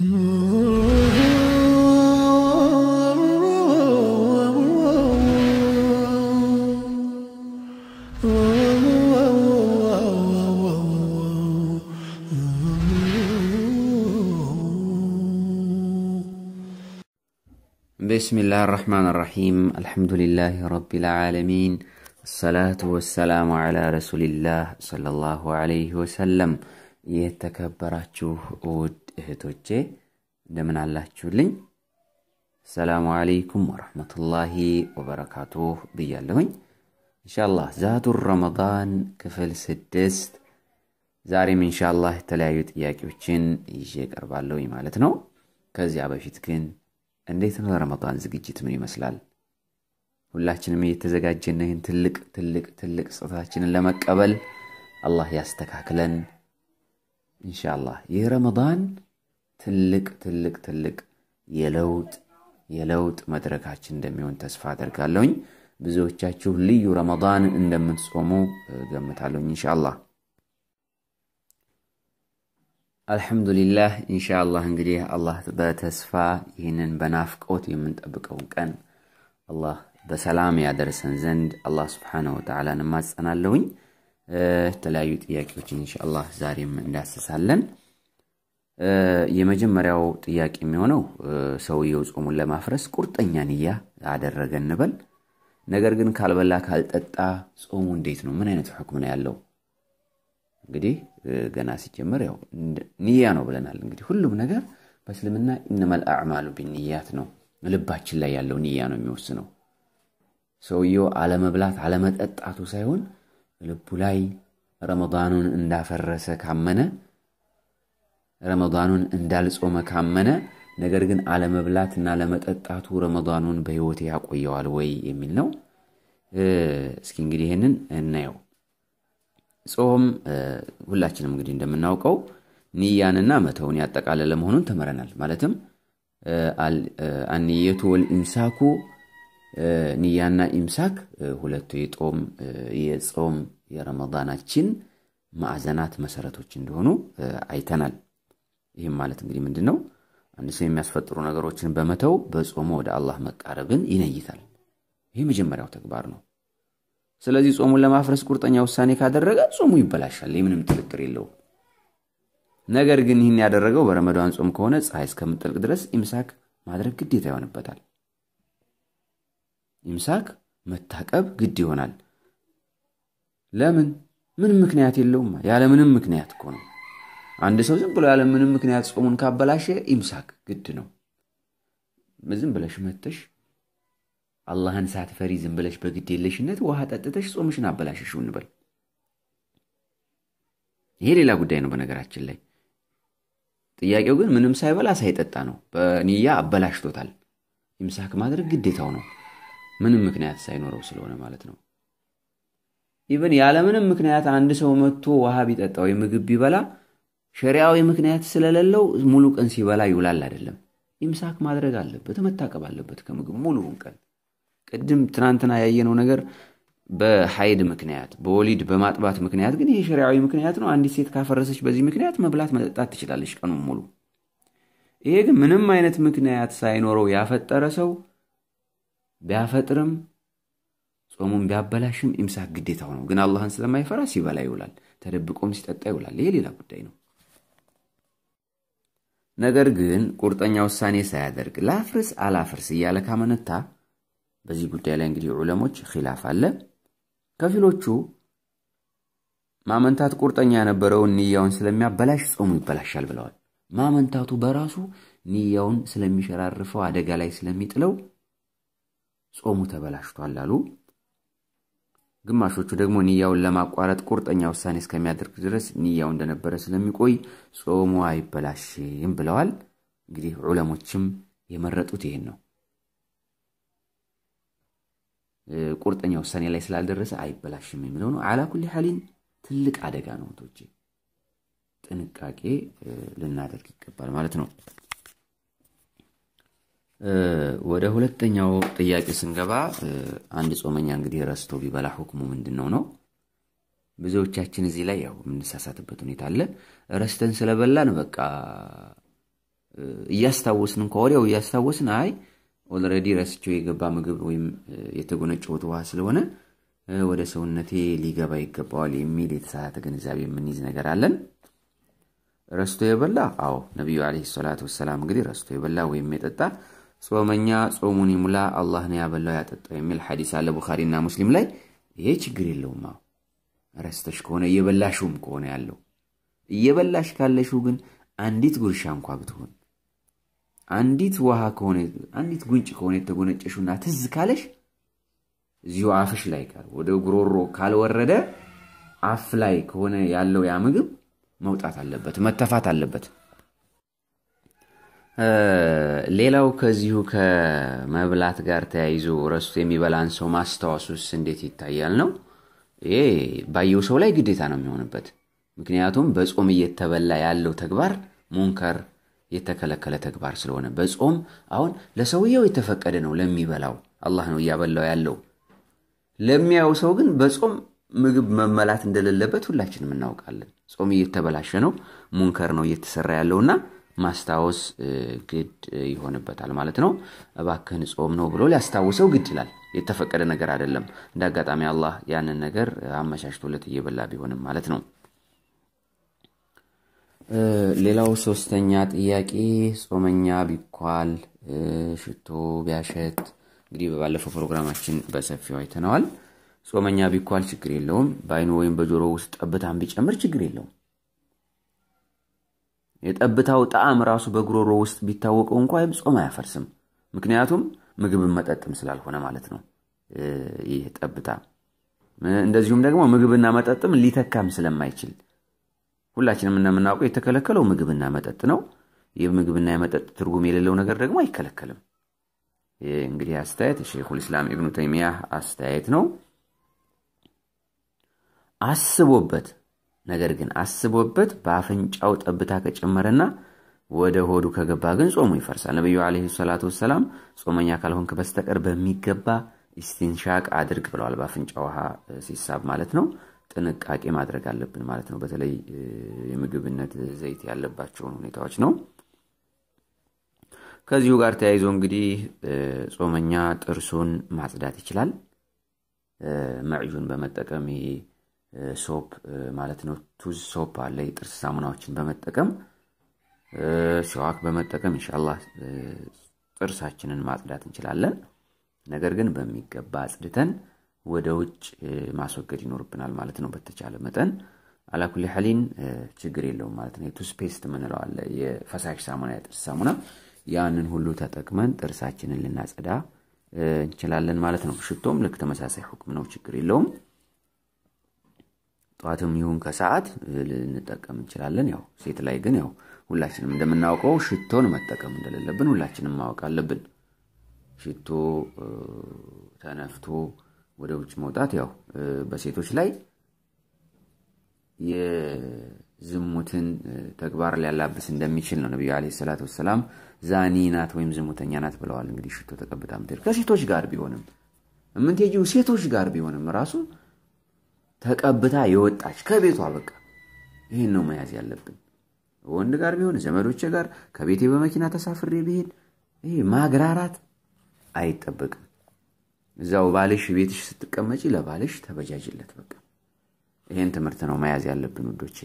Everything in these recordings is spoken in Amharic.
بسم الله الرحمن الرحيم الحمد لله رب العالمين الصلاة والسلام على رسول الله صلى الله عليه وسلم የተከበራችሁ ود እህቶቼ እንደምን አላችሁልኝ? ሰላሙ አለይኩም ወረሕመቱላሂ ወበረካቱ ብያለሁኝ። እንሻላ ዛቱር ረመዳን ክፍል ስድስት ዛሬም እንሻላ የተለያዩ ጥያቄዎችን ይዤ ቀርባለሁኝ ማለት ነው። ከዚያ በፊት ግን እንዴት ነው ረመን ዝግጅት ምን ይመስላል? ሁላችንም እየተዘጋጀን ይህን ትልቅ ትልቅ ትልቅ ጽታችንን ለመቀበል አላህ ያስተካክለን። እንሻላ ይህ ረመን ትልቅ ትልቅ ትልቅ የለውጥ የለውጥ መድረካችን እንደሚሆን ተስፋ አደርጋለሁኝ። ብዙዎቻችሁ ልዩ ረመዳን እንደምትጾሙ ገምታለሁኝ እንሻላ አልሐምዱሊላህ እንሻላ እንግዲህ አላህ በተስፋ ይህንን በናፍቆት የምንጠብቀውን ቀን አላህ በሰላም ያደርሰን ዘንድ አላህ ስብሓነሁ ወተላ እንማጸናለሁኝ። የተለያዩ ጥያቄዎችን እንሻላ ዛሬም እንዳስሳለን። የመጀመሪያው ጥያቄ የሚሆነው ሰውየው ጾሙን ለማፍረስ ቁርጠኛ ንያ አደረገ እንበል። ነገር ግን ካልበላ ካልጠጣ ጾሙ እንዴት ነው? ምን አይነት ሕክም ነው ያለው? እንግዲህ ገና ሲጀምር ያው ንያ ነው ብለናል። እንግዲህ ሁሉም ነገር በእስልምና ኢነመል አዕማሉ ነው። ልባችን ላይ ያለው ንያ ነው የሚወስነው። ሰውየው አለመብላት አለመጠጣቱ ሳይሆን ልቡ ላይ ረመዳኑን እንዳፈረሰ ካመነ ረመዳኑን እንዳልጾመ ካመነ ነገር ግን አለመብላትና ለመጠጣቱ ረመዳኑን በሕይወት ያቆየዋል ወይ የሚል ነው። እስኪ እንግዲህ ይህንን እናየው። ጾም ሁላችንም እንግዲህ እንደምናውቀው ንያንና መተውን ያጠቃለለ መሆኑን ተመረናል ማለትም አንየቱ ወልኢምሳኩ ንያና ኢምሳክ ሁለቱ የጦም የጾም የረመዳናችን ማዕዘናት መሰረቶች እንደሆኑ አይተናል። ይህም ማለት እንግዲህ ምንድን ነው? አንድ ሰው የሚያስፈጥሩ ነገሮችን በመተው በጾሙ ወደ አላህ መቃረብን ይነይታል። ይህ መጀመሪያው ተግባር ነው። ስለዚህ ጾሙን ለማፍረስ ቁርጠኛ ውሳኔ ካደረገ ጾሙ ይበላሻል። የምንም ጥርጥር የለው። ነገር ግን ይህን ያደረገው በረመዳን ጾም ከሆነ ፀሐይ እስከምጠልቅ ድረስ ኢምሳክ ማድረግ ግዴታ ይሆንበታል። ኢምሳክ መታቀብ ግድ ይሆናል። ለምን? ምን ምክንያት የለውም። ያለምንም ምክንያት እኮ ነው። አንድ ሰው ዝም ብሎ ያለ ምንም ምክንያት ጾሙን ካበላሸ ኢምሳክ ግድ ነው። ዝም ብለሽ መተሽ አላህን ሳትፈሪ ዝም ብለሽ በግድ የለሽነት ውሃ ጠጥተሽ ጾምሽን አበላሸሽ እንበል። ይሄ ሌላ ጉዳይ ነው በነገራችን ላይ። ጥያቄው ግን ምንም ሳይበላ ሳይጠጣ ነው። በንያ አበላሽቶታል። ኢምሳክ ማድረግ ግዴታው ነው፣ ምንም ምክንያት ሳይኖረው ስለሆነ ማለት ነው። ኢቨን ያለምንም ምክንያት አንድ ሰው መጥቶ ውሃ ቢጠጣ ወይ ምግብ ቢበላ ሸሪያዊ ምክንያት ስለሌለው ሙሉ ቀን ሲበላ ይውላል አይደለም። ኢምሳክ ማድረግ አለበት፣ መታቀብ አለበት ከምግብ ሙሉውን ቀን። ቅድም ትናንትና ያየነው ነገር በሀይድ ምክንያት በወሊድ በማጥባት ምክንያት ግን ይሄ ሸሪያዊ ምክንያት ነው። አንዲት ሴት ካፈረሰች በዚህ ምክንያት መብላት መጠጣት ትችላለች ቀኑ ሙሉ። ይሄ ግን ምንም አይነት ምክንያት ሳይኖረው ያፈጠረ ሰው ቢያፈጥርም ጾሙን ቢያበላሽም ኢምሳክ ግዴታው ነው። ግን አላህን ስለማይፈራ ሲበላ ይውላል፣ ተደብቆም ሲጠጣ ይውላል። ይሄ ሌላ ጉዳይ ነው። ነገር ግን ቁርጠኛ ውሳኔ ሳያደርግ ላፍርስ አላፍርስ እያለ ካመነታ በዚህ ጉዳይ ላይ እንግዲህ ዑለሞች ኪላፍ አለ። ከፊሎቹ ማመንታት ቁርጠኛ የነበረውን ንያውን ስለሚያበላሽ ጾሙ ይበላሻል ብለዋል። ማመንታቱ በራሱ ንያውን ስለሚሸራርፈው አደጋ ላይ ስለሚጥለው ጾሙ ተበላሽቷል አሉ። ግማሾቹ ደግሞ ንያውን ለማቋረጥ ቁርጠኛ ውሳኔ እስከሚያደርግ ድረስ ንያው እንደነበረ ስለሚቆይ ጾሙ አይበላሽም ብለዋል። እንግዲህ ዑለሞችም የመረጡት ይህን ነው። ቁርጠኛ ውሳኔ ላይ ስላልደረሰ አይበላሽም የሚለው ነው። አላ ኩሊ ትልቅ አደጋ ነው። ቶቼ ጥንቃቄ ልናደርግ ይገባል ማለት ነው። ወደ ሁለተኛው ጥያቄ ስንገባ አንድ ጾመኛ እንግዲህ ረስቶ ቢበላ ሁክሙ ምንድን ነው ነው? ብዙዎቻችን እዚህ ላይ ያው የምንሳሳትበት ሁኔታ አለ። ረስተን ስለበላን በቃ እያስታወስን እንኳ ወዲያው እያስታወስን አይ ኦልሬዲ ረስቸው የገባ ምግብ ወይም የተጎነጨሁት ውሃ ስለሆነ ወደ ሰውነቴ ሊገባ ይገባዋል የሚል የተሳሳተ ግንዛቤ የምንይዝ ነገር አለን። ረስቶ የበላ አዎ፣ ነቢዩ ዓለይሂ ሰላቱ ወሰላም እንግዲህ ረስቶ የበላ ወይም የጠጣ ጾመኛ ጾሙን ይሙላ አላህ ነው ያበላው ያጠጣው የሚል ሐዲስ አለ ቡኻሪና ሙስሊም ላይ። ይሄ ችግር የለውም። ረስተሽ ከሆነ እየበላሽውም ከሆነ ያለው እየበላሽ ካለሽው ግን አንዲት ጉርሻ እንኳ ብትሆን አንዲት ውሃ ከሆነ አንዲት ጉንጭ ከሆነ የተጎነጨሽውና ትዝ ካለሽ እዚሁ አፍሽ ላይ ቀር ወደ ጉሮሮ ካልወረደ አፍ ላይ ከሆነ ያለው ያ ምግብ መውጣት አለበት፣ መተፋት አለበት። ሌላው ከዚሁ ከመብላት ጋር ተያይዞ ረስቶ የሚበላን ሰው ማስታወሱስ እንዴት ይታያል ነው። ይሄ ባየው ሰው ላይ ግዴታ ነው የሚሆንበት። ምክንያቱም በጾም እየተበላ ያለው ተግባር ሙንከር የተከለከለ ተግባር ስለሆነ በጾም አሁን ለሰውየው የተፈቀደ ነው፣ ለሚበላው አላህ ነው እያበላው ያለው። ለሚያየው ሰው ግን በጾም ምግብ መመላት እንደሌለበት ሁላችንም እናውቃለን። ጾም እየተበላሸ ነው፣ ሙንከር ነው እየተሰራ ያለውና ማስታወስ ግድ ይሆንበታል ማለት ነው እባክህን ጾም ነው ብሎ ሊያስታውሰው ግድ ይላል የተፈቀደ ነገር አይደለም እንደ አጋጣሚ አላህ ያንን ነገር አመቻችቶለት እየበላ ቢሆንም ማለት ነው ሌላው ሶስተኛ ጥያቄ ጾመኛ ቢኳል ሽቶ ቢያሸት እንግዲህ በባለፈው ፕሮግራማችን በሰፊው አይተነዋል ጾመኛ ቢኳል ችግር የለውም በአይኑ ወይም በጆሮ ውስጥ ጠብታን ቢጨምር ችግር የለውም የጠብታው ጣዕም ራሱ በጉሮሮ ውስጥ ቢታወቀው እንኳ ጾም አያፈርስም። ምክንያቱም ምግብን መጠጥም ስላልሆነ ማለት ነው ይህ ጠብታ። እንደዚሁም ደግሞ ምግብና መጠጥም ሊተካም ስለማይችል ሁላችንም እንደምናውቀው የተከለከለው ምግብና መጠጥ ነው። ይህ ምግብና የመጠጥ ትርጉም የሌለው ነገር ደግሞ አይከለከልም። እንግዲህ አስተያየት የሼኹል ኢስላም ኢብኑ ተይሚያ አስተያየት ነው። አስቦበት ነገር ግን አስቦበት በአፍንጫው ጠብታ ከጨመረና ወደ ሆዱ ከገባ ግን ጾሙ ይፈርሳል። ነቢዩ ዓለይሂ ሰላቱ ወሰላም ጾመኛ ካልሆንክ በስተቀር በሚገባ ኢስቲንሻቅ አድርግ ብለዋል። በአፍንጫ ውሃ ሲሳብ ማለት ነው። ጥንቃቄ ማድረግ አለብን ማለት ነው። በተለይ የምግብነት ዘይት ያለባቸውን ሁኔታዎች ነው። ከዚሁ ጋር ተያይዞ እንግዲህ ጾመኛ ጥርሱን ማጽዳት ይችላል። መዕዩን በመጠቀም ሶፕ ማለት ነው። ቱዝ ሶፕ አለ የጥርስ ሳሙናዎችን በመጠቀም ሸዋክ በመጠቀም እንሻላ ጥርሳችንን ማጽዳት እንችላለን። ነገር ግን በሚገባ አጽድተን ወደ ውጭ ማስወገድ ይኖርብናል ማለት ነው። በተቻለ መጠን አላኩል ሐሊን ችግር የለውም ማለት ነው። የቱዝ ፔስት ምንለው አለ የፈሳሽ ሳሙና፣ የጥርስ ሳሙና ያንን ሁሉ ተጠቅመን ጥርሳችንን ልናጸዳ እንችላለን ማለት ነው። ሽቶም ልክ ተመሳሳይ ሁክም ነው፣ ችግር የለውም። ጠዋትም ይሁን ከሰዓት ልንጠቀም እንችላለን። ያው ሴት ላይ ግን ያው ሁላችንም እንደምናውቀው ሽቶን መጠቀም እንደሌለብን ሁላችንም ማወቅ አለብን። ሽቶ ተነፍቶ ወደ ውጭ መውጣት ያው በሴቶች ላይ የዝሙትን ተግባር ሊያላብስ እንደሚችል ነው ነቢዩ አለ ሰላት ወሰላም ዛኒ ናት ወይም ዝሙተኛ ናት ብለዋል። እንግዲህ ሽቶ ተቀብታ ምትሄድ ከሴቶች ጋር ቢሆንም የምትሄጂው ሴቶች ጋር ቢሆንም ራሱ ተቀብታ የወጣች ከቤቷ በቃ ይህን ነው መያዝ ያለብን። ወንድ ጋር ቢሆን ዘመዶቼ ጋር ከቤቴ በመኪና ተሳፍሬ ብሄድ ይሄ ማግራራት አይጠበቅም። እዛው ባልሽ ቤትሽ ስትቀመጪ ለባልሽ ተበጃጅለት። በቃ ይህን ትምህርት ነው መያዝ ያለብን ውዶቼ።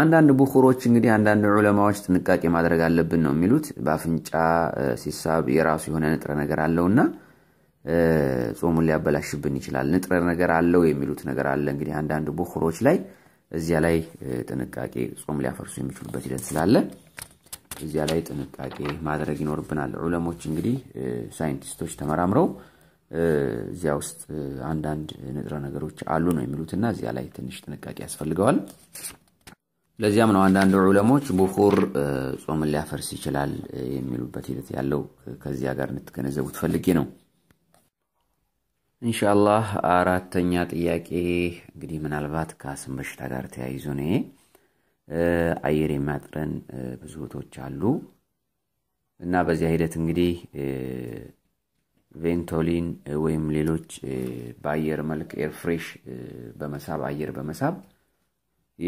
አንዳንድ ቡኹሮች እንግዲህ አንዳንድ ዑለማዎች ጥንቃቄ ማድረግ አለብን ነው የሚሉት። በአፍንጫ ሲሳብ የራሱ የሆነ ንጥረ ነገር አለውና ጾሙን ሊያበላሽብን ይችላል። ንጥረ ነገር አለው የሚሉት ነገር አለ። እንግዲህ አንዳንድ ቡክሮች ላይ እዚያ ላይ ጥንቃቄ ጾም ሊያፈርሱ የሚችሉበት ሂደት ስላለ እዚያ ላይ ጥንቃቄ ማድረግ ይኖርብናል። ዑለሞች እንግዲህ ሳይንቲስቶች ተመራምረው እዚያ ውስጥ አንዳንድ ንጥረ ነገሮች አሉ ነው የሚሉትና እዚያ ላይ ትንሽ ጥንቃቄ ያስፈልገዋል። ለዚያም ነው አንዳንድ ዑለሞች ቡኹር ጾምን ሊያፈርስ ይችላል የሚሉበት ሂደት ያለው። ከዚያ ጋር እንትገነዘቡ ትፈልጌ ነው። ኢንሻአላህ አራተኛ ጥያቄ እንግዲህ ምናልባት ከአስም በሽታ ጋር ተያይዞ ነ አየር የሚያጥረን ብዙ እህቶች አሉ እና በዚያ ሂደት እንግዲህ ቬንቶሊን ወይም ሌሎች በአየር መልክ ኤርፍሬሽ በመሳብ አየር በመሳብ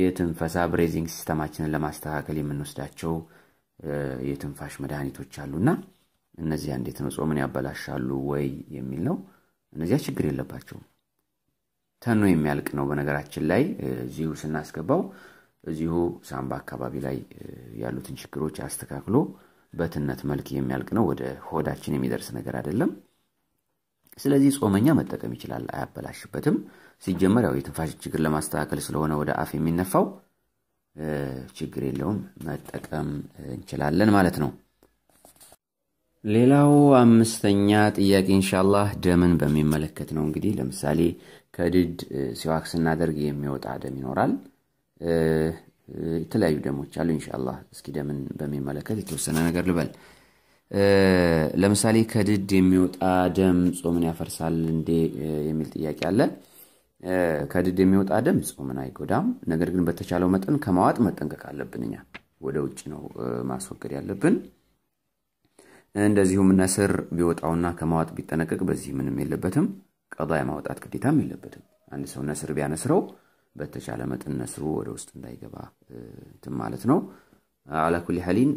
የትንፈሳ ብሬዚንግ ሲስተማችንን ለማስተካከል የምንወስዳቸው የትንፋሽ መድኃኒቶች አሉና እነዚያ እንዴት ነው ጾምን ያበላሻሉ ወይ የሚል ነው። እነዚያ ችግር የለባቸውም። ተኖ የሚያልቅ ነው። በነገራችን ላይ እዚሁ ስናስገባው እዚሁ ሳምባ አካባቢ ላይ ያሉትን ችግሮች አስተካክሎ በትነት መልክ የሚያልቅ ነው። ወደ ሆዳችን የሚደርስ ነገር አይደለም። ስለዚህ ጾመኛ መጠቀም ይችላል፣ አያበላሽበትም። ሲጀመር ያው የትንፋሽ ችግር ለማስተካከል ስለሆነ ወደ አፍ የሚነፋው ችግር የለውም፣ መጠቀም እንችላለን ማለት ነው። ሌላው አምስተኛ ጥያቄ እንሻላህ ደምን በሚመለከት ነው። እንግዲህ ለምሳሌ ከድድ ሲዋክ ስናደርግ የሚወጣ ደም ይኖራል። የተለያዩ ደሞች አሉ። እንሻላ እስኪ ደምን በሚመለከት የተወሰነ ነገር ልበል። ለምሳሌ ከድድ የሚወጣ ደም ጾምን ያፈርሳል እንዴ የሚል ጥያቄ አለ። ከድድ የሚወጣ ደም ጾምን አይጎዳም። ነገር ግን በተቻለው መጠን ከማዋጥ መጠንቀቅ አለብን። እኛ ወደ ውጭ ነው ማስወገድ ያለብን። እንደዚሁም ነስር ቢወጣውና ከማዋጥ ቢጠነቀቅ በዚህ ምንም የለበትም። ቀዳ የማውጣት ግዴታም የለበትም። አንድ ሰው ነስር ቢያነስረው በተቻለ መጠን ነስሩ ወደ ውስጥ እንዳይገባ ትም ማለት ነው። አላኩል ሐሊን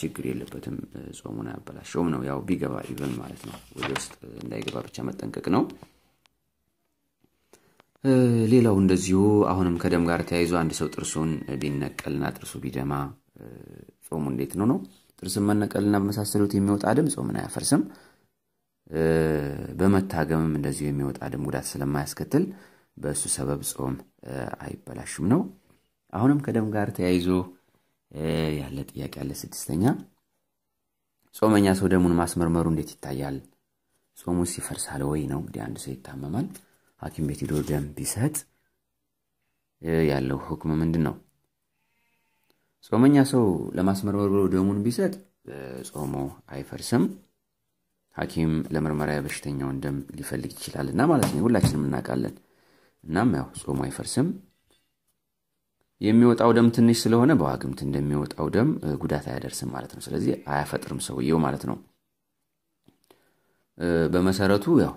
ችግር የለበትም። ጾሙን አያበላሸውም ነው ያው ቢገባ ይበል ማለት ነው። ወደ ውስጥ እንዳይገባ ብቻ መጠንቀቅ ነው። ሌላው እንደዚሁ አሁንም ከደም ጋር ተያይዞ አንድ ሰው ጥርሱን ቢነቀልና ጥርሱ ቢደማ ጾሙ እንዴት ነው ነው? ጥርስ መነቀልና በመሳሰሉት የሚወጣ ድም ጾምን አያፈርስም። በመታገምም እንደዚሁ የሚወጣ ድም ጉዳት ስለማያስከትል በእሱ ሰበብ ጾም አይበላሽም ነው። አሁንም ከደም ጋር ተያይዞ ያለ ጥያቄ አለ። ስድስተኛ ጾመኛ ሰው ደሙን ማስመርመሩ እንዴት ይታያል? ጾሙ ይፈርሳል ወይ ነው። እንግዲህ አንድ ሰው ይታመማል፣ ሀኪም ቤት ሄዶ ደም ቢሰጥ ያለው ህክም ምንድን ነው? ጾመኛ ሰው ለማስመርመር ብሎ ደሙን ቢሰጥ ጾሙ አይፈርስም። ሐኪም ለምርመራ በሽተኛውን ደም ሊፈልግ ይችላል እና ማለት ነው። ሁላችንም እናውቃለን። እናም ያው ጾሙ አይፈርስም። የሚወጣው ደም ትንሽ ስለሆነ በዋግምት እንደሚወጣው ደም ጉዳት አያደርስም ማለት ነው። ስለዚህ አያፈጥርም ሰውየው ማለት ነው። በመሰረቱ ያው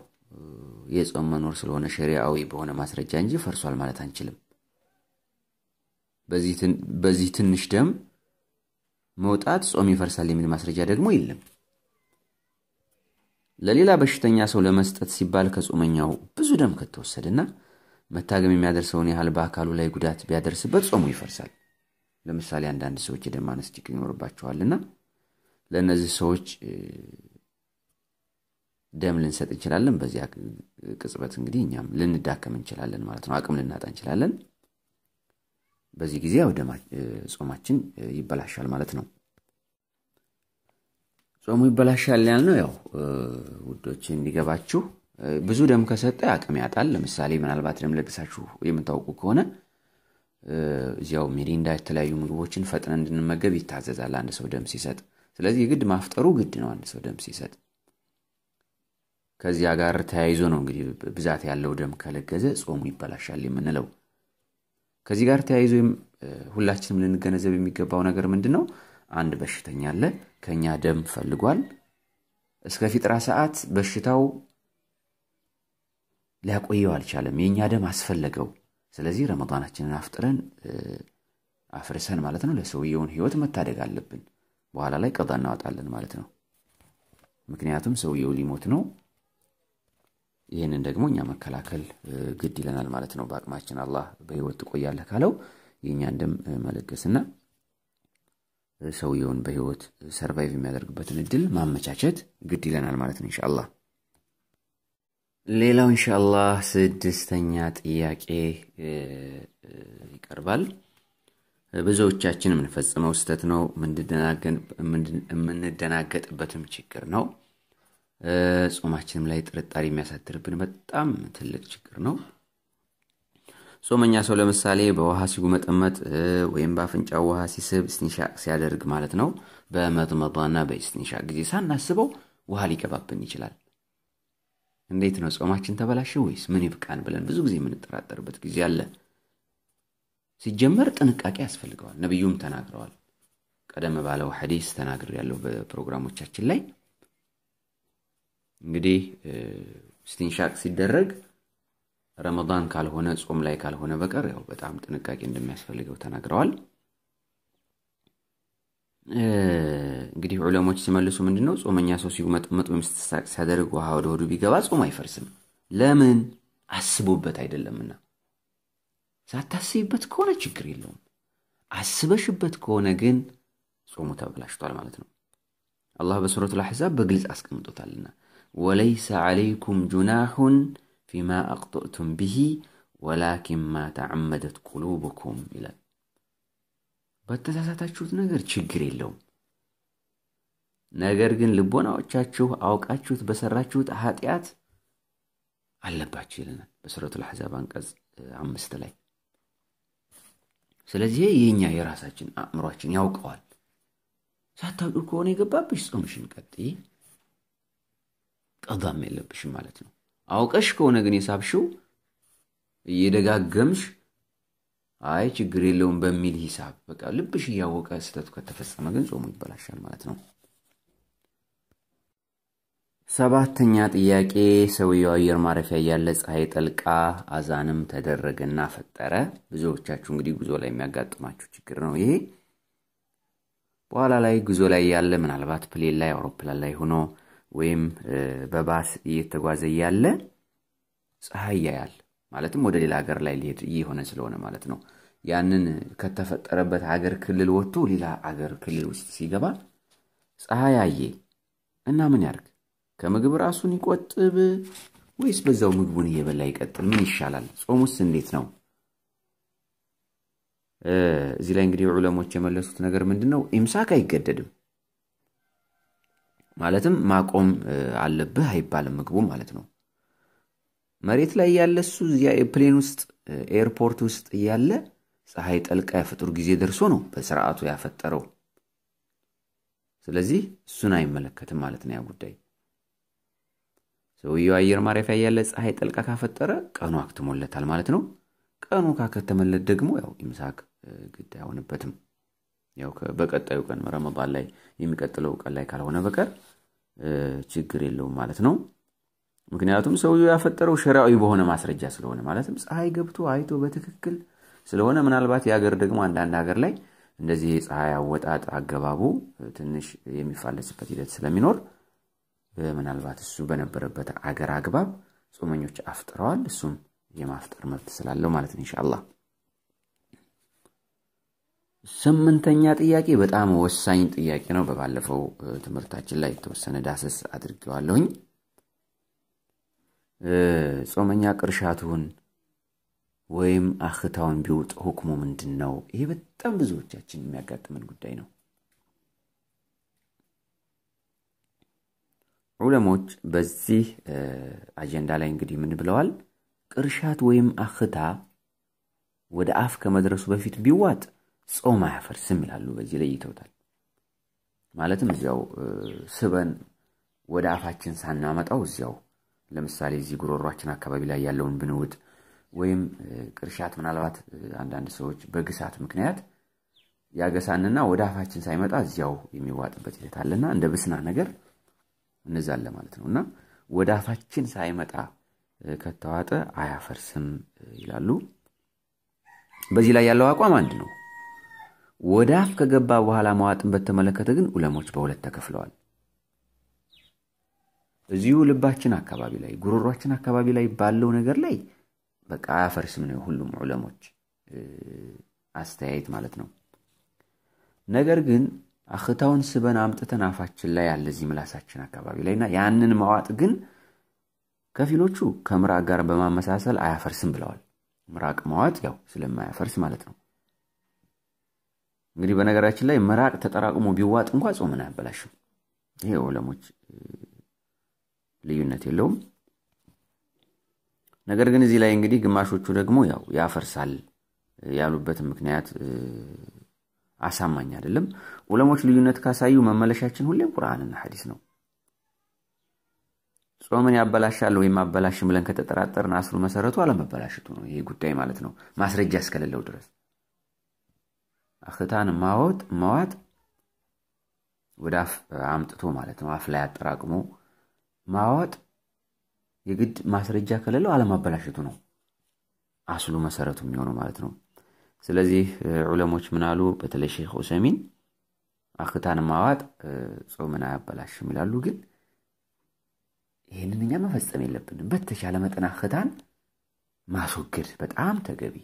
የጾም መኖር ስለሆነ ሸሪአዊ በሆነ ማስረጃ እንጂ ፈርሷል ማለት አንችልም። በዚህ ትንሽ ደም መውጣት ጾም ይፈርሳል የሚል ማስረጃ ደግሞ የለም። ለሌላ በሽተኛ ሰው ለመስጠት ሲባል ከጾመኛው ብዙ ደም ከተወሰደና መታገም የሚያደርሰውን ያህል በአካሉ ላይ ጉዳት ቢያደርስበት ጾሙ ይፈርሳል። ለምሳሌ አንዳንድ ሰዎች የደም ማነስ ችግር ይኖርባቸዋልና ለእነዚህ ሰዎች ደም ልንሰጥ እንችላለን። በዚያ ቅጽበት እንግዲህ እኛም ልንዳከም እንችላለን ማለት ነው። አቅም ልናጣ እንችላለን። በዚህ ጊዜ አውደማ ጾማችን ይበላሻል ማለት ነው። ጾሙ ይበላሻል ነው ያው ውዶች እንዲገባችሁ ብዙ ደም ከሰጠ አቅም ያጣል። ለምሳሌ ምናልባት ደም ለግሳችሁ የምታውቁ ከሆነ እዚያው ሜሪንዳ የተለያዩ ምግቦችን ፈጥነ እንድንመገብ ይታዘዛል አንድ ሰው ደም ሲሰጥ። ስለዚህ ግድ ማፍጠሩ ግድ ነው አንድ ሰው ደም ሲሰጥ። ከዚያ ጋር ተያይዞ ነው እንግዲህ ብዛት ያለው ደም ከለገዘ ጾሙ ይበላሻል የምንለው። ከዚህ ጋር ተያይዞ ሁላችንም ልንገነዘብ የሚገባው ነገር ምንድን ነው? አንድ በሽተኛ አለ፣ ከኛ ደም ፈልጓል። እስከ ፊጥራ ሰዓት በሽታው ሊያቆየው አልቻለም። የእኛ ደም አስፈለገው። ስለዚህ ረመዳናችንን አፍጥረን አፍርሰን ማለት ነው ለሰውየውን ህይወት መታደግ አለብን። በኋላ ላይ ቀዛ እናወጣለን ማለት ነው። ምክንያቱም ሰውየው ሊሞት ነው። ይህንን ደግሞ እኛ መከላከል ግድ ይለናል ማለት ነው። በአቅማችን አላህ በህይወት ትቆያለህ ካለው የእኛን ደም መለገስና ሰውየውን በህይወት ሰርቫይቭ የሚያደርግበትን እድል ማመቻቸት ግድ ይለናል ማለት ነው እንሻላ ሌላው እንሻላ ስድስተኛ ጥያቄ ይቀርባል። ብዙዎቻችን የምንፈጽመው ስተት ነው፣ የምንደናገጥበትም ችግር ነው። ጾማችንም ላይ ጥርጣሬ የሚያሳድርብን በጣም ትልቅ ችግር ነው። ጾመኛ ሰው ለምሳሌ በውሃ ሲጉመጠመጥ ወይም በአፍንጫው ውሃ ሲስብ ስኒሻ ሲያደርግ ማለት ነው። በመጥመጧና በስኒሻቅ ጊዜ ሳናስበው ውሃ ሊገባብን ይችላል። እንዴት ነው ጾማችን ተበላሸ ወይስ ምን ይብቃን ብለን ብዙ ጊዜ የምንጠራጠርበት ጊዜ አለ። ሲጀመር ጥንቃቄ ያስፈልገዋል። ነቢዩም ተናግረዋል። ቀደም ባለው ሐዲስ ተናግር ያለው በፕሮግራሞቻችን ላይ እንግዲህ ስቲንሻቅ ሲደረግ ረመዳን ካልሆነ ጾም ላይ ካልሆነ በቀር ያው በጣም ጥንቃቄ እንደሚያስፈልገው ተናግረዋል። እንግዲህ ዑለሞች ሲመልሱ ምንድ ነው ጾመኛ ሰው ሲመጥመጥ ወይም ስትሳቅ ሲያደርግ ውሃ ወደ ወዱ ቢገባ ጾም አይፈርስም። ለምን? አስቦበት አይደለምና። ሳታስብበት ከሆነ ችግር የለውም። አስበሽበት ከሆነ ግን ጾሙ ተበላሽቷል ማለት ነው። አላህ በሱረቱል ላሕዛብ በግልጽ አስቀምጦታልና ወለይሰ ዐለይኩም ጁናሑን ፊማ አቅጦእቱም ብሂ ወላኪን ማ ተዓመደት ቁሉብኩም ይላል። በተሳሳታችሁት ነገር ችግር የለውም። ነገር ግን ልቦናዎቻችሁ አውቃችሁት በሰራችሁት ኃጢአት አለባችሁ ይለናል በሱረቱል አሕዛብ አንቀጽ አምስት ላይ። ስለዚህ የእኛ የራሳችን አእምሯችን ያውቀዋል። ሳታውቂው ከሆነ የገባብሽ ጾምሽን ቀጥ ቀጋም የለብሽም ማለት ነው። አውቀሽ ከሆነ ግን የሳብሽው እየደጋገምሽ አይ ችግር የለውም በሚል ሂሳብ በቃ ልብሽ እያወቀ ስህተቱ ከተፈጸመ ግን ጾሙ ይበላሻል ማለት ነው። ሰባተኛ ጥያቄ ሰውየው አየር ማረፊያ እያለ ፀሐይ ጠልቃ አዛንም ተደረገና ፈጠረ። ብዙዎቻችሁ እንግዲህ ጉዞ ላይ የሚያጋጥማችሁ ችግር ነው ይሄ። በኋላ ላይ ጉዞ ላይ ያለ ምናልባት ፕሌን ላይ አውሮፕላን ላይ ሆኖ ወይም በባስ እየተጓዘ እያለ ፀሐይ ያያል ማለትም ወደ ሌላ ሀገር ላይ ሊሄድ እየሆነ ስለሆነ ማለት ነው ያንን ከተፈጠረበት ሀገር ክልል ወጥቶ ሌላ ሀገር ክልል ውስጥ ሲገባ ፀሐይ አየ እና ምን ያርግ ከምግብ ራሱን ይቆጥብ ወይስ በዛው ምግቡን እየበላ ይቀጥል ምን ይሻላል ጾሙስ እንዴት ነው እዚህ ላይ እንግዲህ ዑለሞች የመለሱት ነገር ምንድን ነው ኢምሳክ አይገደድም ማለትም ማቆም አለብህ አይባልም ምግቡ ማለት ነው መሬት ላይ ያለ እሱ እዚያ ፕሌን ውስጥ ኤርፖርት ውስጥ እያለ ፀሐይ ጠልቃ የፍጡር ጊዜ ደርሶ ነው በስርዓቱ ያፈጠረው ስለዚህ እሱን አይመለከትም ማለት ነው ያ ጉዳይ ሰውየው አየር ማረፊያ እያለ ፀሐይ ጠልቃ ካፈጠረ ቀኑ አክትሞለታል ማለት ነው ቀኑ ካከተመለት ደግሞ ያው ኢምሳክ ግድ አይሆንበትም ያው በቀጣዩ ቀን ረመባን ላይ የሚቀጥለው ቀን ላይ ካልሆነ በቀር ችግር የለውም ማለት ነው። ምክንያቱም ሰውየው ያፈጠረው ሸራዊ በሆነ ማስረጃ ስለሆነ ማለትም ፀሐይ ገብቶ አይቶ በትክክል ስለሆነ ምናልባት የሀገር ደግሞ አንዳንድ ሀገር ላይ እንደዚህ የፀሐይ አወጣጥ አገባቡ ትንሽ የሚፋለስበት ሂደት ስለሚኖር ምናልባት እሱ በነበረበት አገር አግባብ ጾመኞች አፍጥረዋል። እሱም የማፍጠር መብት ስላለው ማለት ነው ኢንሻአላህ ስምንተኛ ጥያቄ በጣም ወሳኝ ጥያቄ ነው። በባለፈው ትምህርታችን ላይ የተወሰነ ዳሰስ አድርጌዋለሁኝ። ጾመኛ ቅርሻቱን ወይም አክታውን ቢውጥ ሁክሙ ምንድን ነው? ይሄ በጣም ብዙዎቻችን የሚያጋጥመን ጉዳይ ነው። ዑለሞች በዚህ አጀንዳ ላይ እንግዲህ ምን ብለዋል? ቅርሻት ወይም አክታ ወደ አፍ ከመድረሱ በፊት ቢዋጥ ጾም አያፈርስም ይላሉ። በዚህ ላይ ይተውታል። ማለትም እዚያው ስበን ወደ አፋችን ሳናመጣው እዚያው ለምሳሌ እዚህ ጉሮሯችን አካባቢ ላይ ያለውን ብንውጥ ወይም ቅርሻት ምናልባት አንዳንድ ሰዎች በግሳት ምክንያት ያገሳንና ወደ አፋችን ሳይመጣ እዚያው የሚዋጥበት ሂደት አለና እንደ ብስና ነገር እንዛለ ማለት ነው እና ወደ አፋችን ሳይመጣ ከተዋጠ አያፈርስም ይላሉ። በዚህ ላይ ያለው አቋም አንድ ነው። ወደ አፍ ከገባ በኋላ መዋጥን በተመለከተ ግን ዑለሞች በሁለት ተከፍለዋል። እዚሁ ልባችን አካባቢ ላይ ጉሮሯችን አካባቢ ላይ ባለው ነገር ላይ በቃ አያፈርስም ነው ሁሉም ዑለሞች አስተያየት ማለት ነው። ነገር ግን አኽታውን ስበን አምጥተን አፋችን ላይ ያለ እዚህ ምላሳችን አካባቢ ላይና ያንን መዋጥ ግን ከፊሎቹ ከምራቅ ጋር በማመሳሰል አያፈርስም ብለዋል። ምራቅ መዋጥ ያው ስለማያፈርስ ማለት ነው። እንግዲህ በነገራችን ላይ መራቅ ተጠራቅሞ ቢዋጥ እንኳ ጾምን አያበላሽም። ይሄ ዑለሞች ልዩነት የለውም። ነገር ግን እዚህ ላይ እንግዲህ ግማሾቹ ደግሞ ያው ያፈርሳል ያሉበትን ምክንያት አሳማኝ አይደለም። ዑለሞች ልዩነት ካሳዩ መመለሻችን ሁሌም ቁርአንና ሐዲስ ነው። ጾምን ያበላሻል ወይም አበላሽም ብለን ከተጠራጠርን አስሩ መሰረቱ አለመበላሽቱ ነው። ይሄ ጉዳይ ማለት ነው ማስረጃ እስከሌለው ድረስ አፍታን ማወጥ ማዋጥ ወደ አፍ አምጥቶ ማለት ነው። አፍ ላይ አጠራቅሞ ማወጥ የግድ ማስረጃ ከሌለው አለማበላሸቱ ነው አስሉ መሰረቱ የሚሆነው ማለት ነው። ስለዚህ ዑለሞች ምናሉ በተለይ ሼክ ዑሰሚን አክታን ማዋጥ ጾምን አያበላሽም ይላሉ። ግን ይህንን እኛ መፈጸም የለብንም። በተቻለ መጠን አክታን ማስወገድ በጣም ተገቢ፣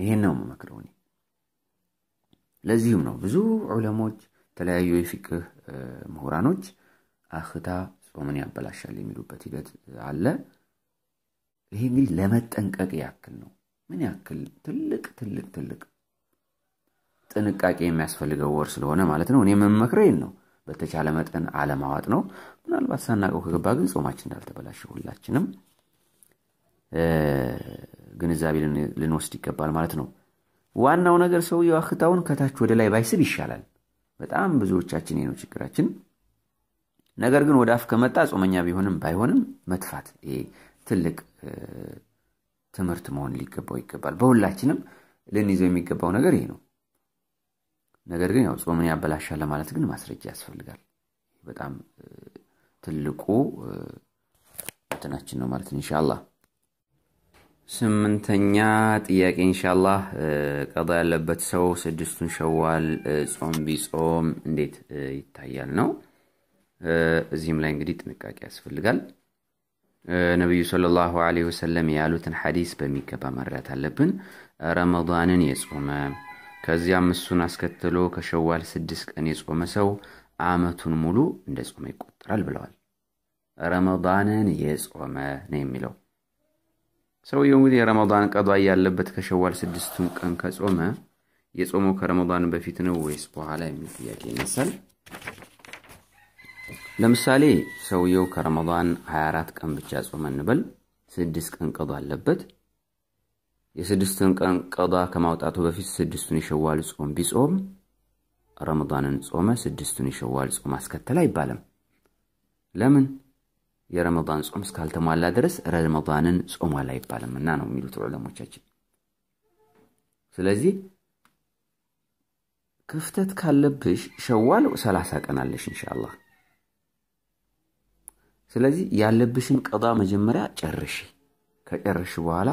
ይህን ነው የምመክረው ለዚህም ነው ብዙ ዑለሞች የተለያዩ የፊቅህ ምሁራኖች አክታ ጾምን ያበላሻል የሚሉበት ሂደት አለ። ይሄ እንግዲህ ለመጠንቀቅ ያክል ነው። ምን ያክል ትልቅ ትልቅ ትልቅ ጥንቃቄ የሚያስፈልገው ወር ስለሆነ ማለት ነው። እኔ መመክሬን ነው በተቻለ መጠን አለማዋጥ ነው። ምናልባት ሳናቀው ከገባ ግን ጾማችን እንዳልተበላሸ ሁላችንም ግንዛቤ ልንወስድ ይገባል ማለት ነው። ዋናው ነገር ሰው የዋክታውን ከታች ወደ ላይ ባይስብ ይሻላል። በጣም ብዙዎቻችን ነው ችግራችን። ነገር ግን ወደ አፍ ከመጣ ጾመኛ ቢሆንም ባይሆንም መትፋት ይሄ ትልቅ ትምህርት መሆን ሊገባው ይገባል። በሁላችንም ልንይዘው የሚገባው ነገር ይሄ ነው። ነገር ግን ያው ጾምን ያበላሻል ለማለት ግን ማስረጃ ያስፈልጋል። በጣም ትልቁ እንትናችን ነው ማለት ኢንሻአላህ ስምንተኛ ጥያቄ እንሻላህ ቀዳ ያለበት ሰው ስድስቱን ሸዋል ጾም ቢጾም እንዴት ይታያል ነው። እዚህም ላይ እንግዲህ ጥንቃቄ ያስፈልጋል። ነቢዩ ሰለላሁ ዐለይሂ ወሰለም ያሉትን ሐዲስ በሚገባ መረዳት አለብን። ረመንን የጾመ ከዚያም እሱን አስከትሎ ከሸዋል ስድስት ቀን የጾመ ሰው አመቱን ሙሉ እንደ ጾመ ይቆጠራል ብለዋል። ረመንን የጾመ ነው የሚለው ሰውየው እንግዲህ የረመዳን ቀዷ ያለበት ከሸዋል ስድስቱን ቀን ከጾመ የጾመው ከረመዳን በፊት ነው ወይስ በኋላ የሚል ጥያቄ ይነሳል። ለምሳሌ ሰውየው ከረመዳን 24 ቀን ብቻ ጾመ እንበል፣ ስድስት ቀን ቀዷ አለበት። የስድስቱን ቀን ቀዷ ከማውጣቱ በፊት ስድስቱን የሸዋል ጾም ቢጾም ረመዳንን ጾመ፣ ስድስቱን የሸዋል ጾም አስከተል አይባልም። ለምን? የረመዳን ጾም እስካልተሟላ ድረስ ረመዳንን ጾሟል አይባልምና ነው የሚሉት ዑለሞቻችን። ስለዚህ ክፍተት ካለብሽ ሸዋል ሰላሳ ቀን አለሽ እንሻላ። ስለዚህ ያለብሽን ቀዳ መጀመሪያ ጨርሽ። ከጨርሽ በኋላ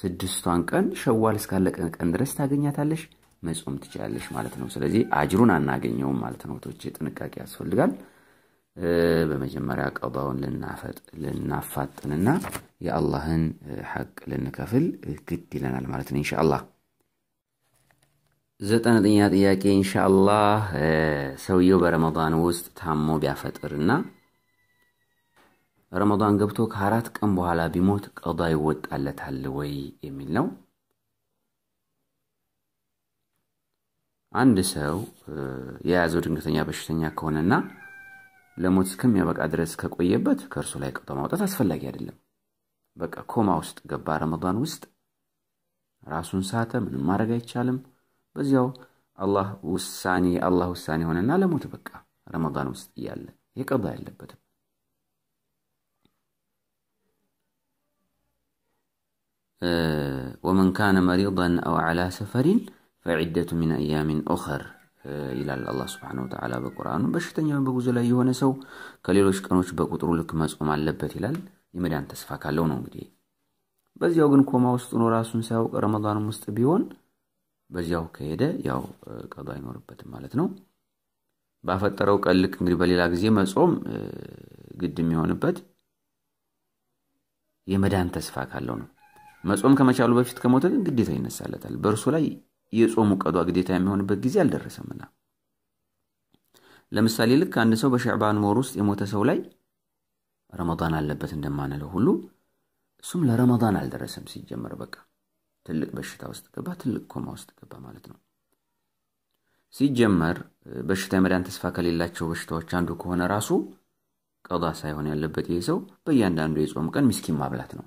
ስድስቷን ቀን ሸዋል እስካለቀ ቀን ድረስ ታገኛታለሽ፣ መጾም ትችላለሽ ማለት ነው። ስለዚህ አጅሩን አናገኘውም ማለት ነው። ቶቼ ጥንቃቄ ያስፈልጋል። በመጀመሪያ ቀዳውን ልናፋጥንና የአላህን ሐቅ ልንከፍል ግድ ይለናል ማለት ነው። ኢንሻአላህ ዘጠነኛ ጥያቄ ኢንሻአላህ ሰውየው በረመዳን ውስጥ ታሞ ቢያፈጥርና ረመን ገብቶ ከአራት ቀን በኋላ ቢሞት ቀዷ ይወጣለታል ወይ የሚል ነው። አንድ ሰው የያዘው ድንገተኛ በሽተኛ ከሆነና ለሞት እስከሚያበቃ ድረስ ከቆየበት ከእርሱ ላይ ቀጦ ማውጣት አስፈላጊ አይደለም። በቃ ኮማ ውስጥ ገባ፣ ረመዳን ውስጥ ራሱን ሳተ። ምንም ማድረግ አይቻልም። በዚያው አላህ ውሳኔ አላህ ውሳኔ ሆነና ለሞት በቃ ረመን ውስጥ እያለ የቀባ ያለበትም ومن ካነ مريضا አው على ሰፈሪን ፈዒደቱ ሚን አያሚን ኡኸር ይላል አላ ስብን ተላ በቁርአኑ በሽተኛ በጉዞ ላይ የሆነ ሰው ከሌሎች ቀኖች በቁጥሩ ልክ መጾም አለበት ይላል የመዳን ተስፋ ካለው ነው እንግዲህ በዚያው ግን ኮማ ውስጥ ኖ ራሱን ሳያውቅ ረመዳንም ውስጥ ቢሆን በዚያው ከሄደ ያው ቀዶ አይኖርበትም ማለት ነው ባፈጠረው ቀን ልክ እንግዲህ በሌላ ጊዜ መጾም ግድ የሚሆንበት የመዳን ተስፋ ካለው ነው መጾም ከመቻሉ በፊት ከሞተ ግን ግዴታ ይነሳለታል በእርሱ ላይ የጾሙ ቀዷ ግዴታ የሚሆንበት ጊዜ አልደረሰምና ለምሳሌ ልክ አንድ ሰው በሸዕባን ወር ውስጥ የሞተ ሰው ላይ ረመዳን አለበት እንደማንለው ሁሉ እሱም ለረመዳን አልደረሰም ሲጀመር በቃ ትልቅ በሽታ ውስጥ ገባ ትልቅ ኮማ ውስጥ ገባ ማለት ነው ሲጀመር በሽታ የመዳን ተስፋ ከሌላቸው በሽታዎች አንዱ ከሆነ ራሱ ቀዷ ሳይሆን ያለበት ይሄ ሰው በእያንዳንዱ የጾም ቀን ሚስኪን ማብላት ነው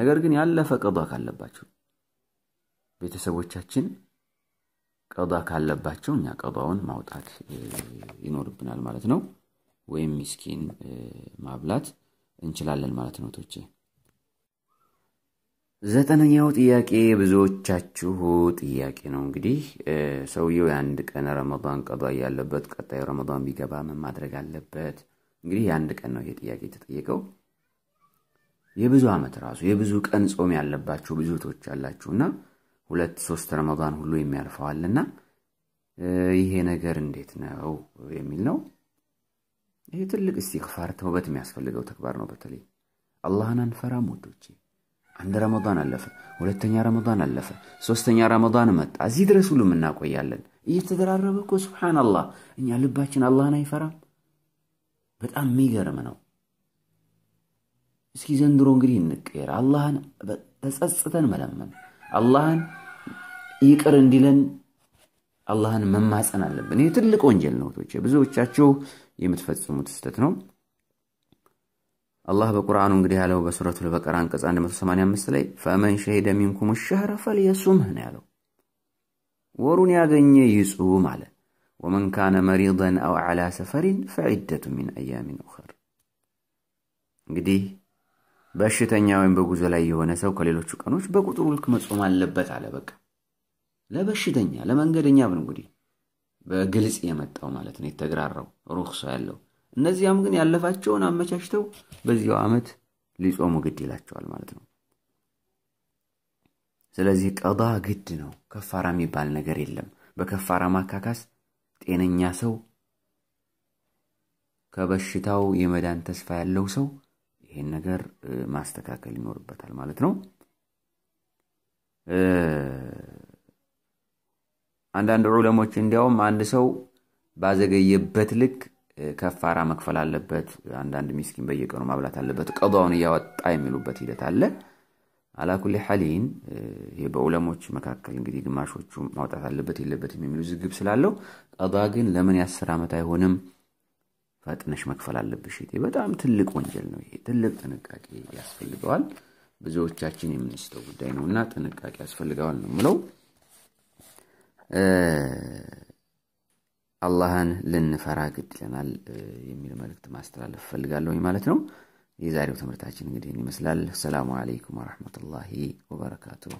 ነገር ግን ያለፈ ቀዷ ካለባቸው ቤተሰቦቻችን ቀዷ ካለባቸው እኛ ቀዷውን ማውጣት ይኖርብናል ማለት ነው። ወይም ሚስኪን ማብላት እንችላለን ማለት ነው። ቶች ዘጠነኛው ጥያቄ ብዙዎቻችሁ ጥያቄ ነው። እንግዲህ ሰውየው የአንድ ቀን ረመን ቀዷ ያለበት ቀጣዩ ረመን ቢገባ ምን ማድረግ አለበት? እንግዲህ የአንድ ቀን ነው ይሄ ጥያቄ የተጠየቀው። የብዙ ዓመት ራሱ የብዙ ቀን ጾም ያለባችሁ ብዙቶች አላችሁና ሁለት ሶስት ረመዳን ሁሉ እና ይሄ ነገር እንዴት ነው የሚል ነው። ይሄ ትልቅ ኢስቲግፋር ተውበት የሚያስፈልገው ተግባር ነው። በተለይ አላህን አንፈራም ወዶቼ። አንድ ረመዳን አለፈ፣ ሁለተኛ ረመዳን አለፈ፣ ሶስተኛ ረመዳን መጣ። እዚህ ድረስ ሁሉም እናቆያለን። እየተደራረበ እኮ ሱብሓነላህ። እኛ ልባችን አላህን አይፈራም። በጣም የሚገርም ነው። እስኪ ዘንድሮ እንግዲህ እንቀየር። አላህን ተጸጽተን መለመን አላህን ይቅር እንዲለን አላህን መማፀን አለብን። ይህ ትልቅ ወንጀል ነው እህቶቼ፣ ብዙዎቻችሁ የምትፈጽሙት ስተት ነው። አላህ በቁርአኑ እንግዲህ ያለው በሱረቱ ልበቀር አንቀጽ 185 ላይ ፈመን ሸሂደ ሚንኩም ሸህረ ፈልየሱምህ ነው ያለው። ወሩን ያገኘ ይጹም አለ። ወመን ካነ መሪደን አው ዓላ ሰፈሪን ፈዒደቱ ሚን አያሚን ኡኸር። እንግዲህ በሽተኛ ወይም በጉዞ ላይ የሆነ ሰው ከሌሎቹ ቀኖች በቁጥሩ ልክ መጾም አለበት አለ በቃ ለበሽተኛ ለመንገደኛ ብን እንግዲህ በግልጽ የመጣው ማለት ነው የተግራራው ሩክሶ ያለው እነዚያም ግን ያለፋቸውን አመቻችተው በዚያው ዓመት ሊጾሙ ግድ ይላቸዋል ማለት ነው ስለዚህ ቀባ ግድ ነው ከፋራ የሚባል ነገር የለም በከፋራ ማካካስ ጤነኛ ሰው ከበሽታው የመዳን ተስፋ ያለው ሰው ይሄን ነገር ማስተካከል ይኖርበታል ማለት ነው አንዳንድ ዑለሞች እንዲያውም አንድ ሰው ባዘገየበት ልክ ከፋራ መክፈል አለበት፣ አንዳንድ ሚስኪን በየቀኑ ማብላት አለበት፣ ቀዷውን እያወጣ የሚሉበት ሂደት አለ። አላኩል ሐሊን ይሄ በዑለሞች መካከል እንግዲህ ግማሾቹ ማውጣት አለበት የለበትም የሚሉ ዝግብ ስላለው፣ ቀዷ ግን ለምን የአስር ዓመት አይሆንም ፈጥነሽ መክፈል አለብሽ። በጣም ትልቅ ወንጀል ነው ይሄ። ትልቅ ጥንቃቄ ያስፈልገዋል። ብዙዎቻችን የምንስተው ጉዳይ ነው እና ጥንቃቄ ያስፈልገዋል ነው ምለው። አላህን ልንፈራ ግድ ይለናል የሚል መልእክት ማስተላለፍ ፈልጋለሁኝ ማለት ነው። የዛሬው ትምህርታችን እንግዲህ ይመስላል። ሰላሙ አለይኩም ወረሕመቱላሂ ወበረካቱሁ።